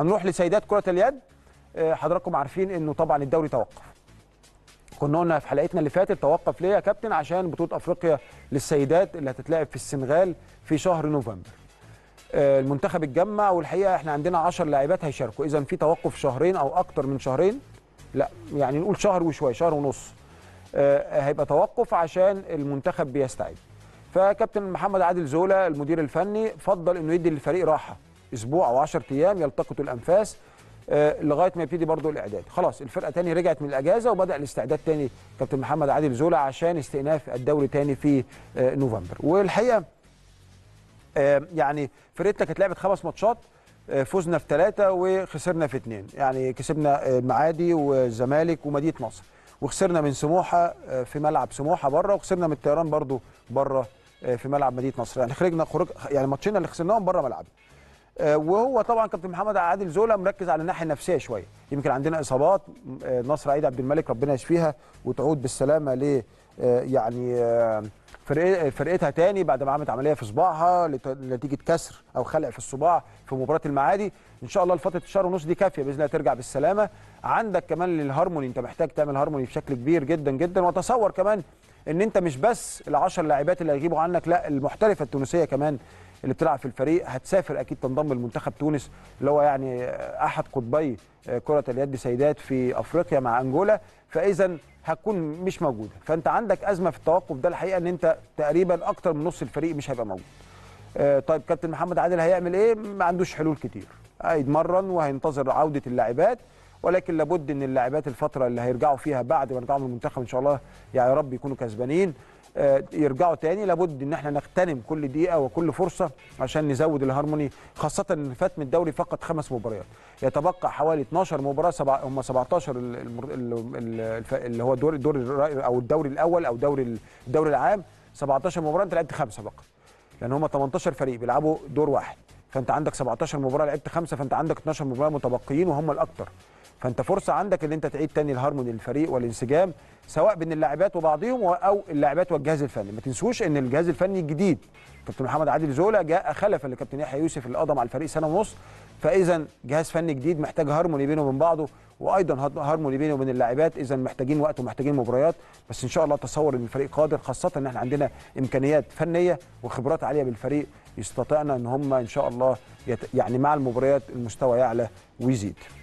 هنروح لسيدات كرة اليد آه، حضراتكم عارفين انه طبعا الدوري توقف كنا قلنا في حلقتنا اللي فاتت توقف ليه يا كابتن عشان بطولة افريقيا للسيدات اللي هتتلعب في السنغال في شهر نوفمبر آه، المنتخب اتجمع والحقيقه احنا عندنا 10 لاعبات هيشاركوا اذا في توقف شهرين او اكتر من شهرين لا يعني نقول شهر وشويه شهر ونص آه، هيبقى توقف عشان المنتخب بيستعد فكابتن محمد عادل زولا المدير الفني فضل انه يدي للفريق راحه اسبوع او 10 ايام يلتقطوا الانفاس آه، لغايه ما يبتدي برضه الاعداد خلاص الفرقه تاني رجعت من الاجازه وبدا الاستعداد تاني كابتن محمد عادل زولا عشان استئناف الدوري تاني في آه، نوفمبر والحقيقه آه، يعني فرقتنا كانت لعبت خمس ماتشات فزنا في ثلاثه وخسرنا في اثنين يعني كسبنا المعادي والزمالك ومدينه نصر وخسرنا من سموحه في ملعب سموحه بره وخسرنا من الطيران برضه بره في ملعب مدينه نصر يعني خرجنا خرج يعني ماتشين اللي خسرناهم بره ملعبنا آه، وهو طبعا كابتن محمد عادل زولا مركز على الناحيه النفسيه شويه يمكن عندنا اصابات آه، نصر عيد عبد الملك ربنا يشفيها وتعود بالسلامه ل آه، يعني فرقتها تاني بعد ما عملت عمليه في صباعها نتيجه كسر او خلع في الصباع في مباراه المعادي ان شاء الله لفتره الشهر ونص دي كافيه باذن الله ترجع بالسلامه عندك كمان للهارموني انت محتاج تعمل هارموني بشكل كبير جدا جدا واتصور كمان ان انت مش بس ال10 لاعبات اللي هيغيبوا عنك لا المحترفه التونسيه كمان اللي بتلعب في الفريق هتسافر اكيد تنضم لمنتخب تونس اللي هو يعني احد قطبي كره اليد سيدات في افريقيا مع انجولا فاذا هتكون مش موجوده فانت عندك ازمه في التوقف ده الحقيقه ان انت تقريبا اكتر من نص الفريق مش هيبقى موجود آه، طيب كابتن محمد عادل هيعمل ايه ما عندوش حلول كتير هيتمرن وهينتظر عوده اللاعبات ولكن لابد ان اللاعبات الفتره اللي هيرجعوا فيها بعد ما يرجعوا من المنتخب ان شاء الله يعني يا رب يكونوا كسبانين آه، يرجعوا تاني لابد ان احنا نغتنم كل دقيقه وكل فرصه عشان نزود الهارموني خاصه ان فات من الدوري فقط خمس مباريات يتبقى حوالي 12 مباراه سبع هم 17 اللي هو الدور الدور او الدوري الاول او دوري الدوري العام 17 مباراه انت لعبت خمسه فقط لان هم 18 فريق بيلعبوا دور واحد فانت عندك 17 مباراه لعبت خمسه فانت عندك 12 مباراه متبقيين وهم الاكثر فانت فرصه عندك ان انت تعيد تاني الهرمون للفريق والانسجام سواء بين اللاعبات وبعضهم او اللاعبات والجهاز الفني ما تنسوش ان الجهاز الفني الجديد كابتن محمد عادل زولا جاء خلفا لكابتن يحيى يوسف اللي قضى على الفريق سنه ونص فاذا جهاز فني جديد محتاج هارموني بينه وبين بعضه وايضا هارموني بينه وبين اللاعبات اذا محتاجين وقت ومحتاجين مباريات بس ان شاء الله تصور ان الفريق قادر خاصه ان احنا عندنا امكانيات فنيه وخبرات عاليه بالفريق يستطيعنا ان هم ان شاء الله يعني مع المباريات المستوى يعلى ويزيد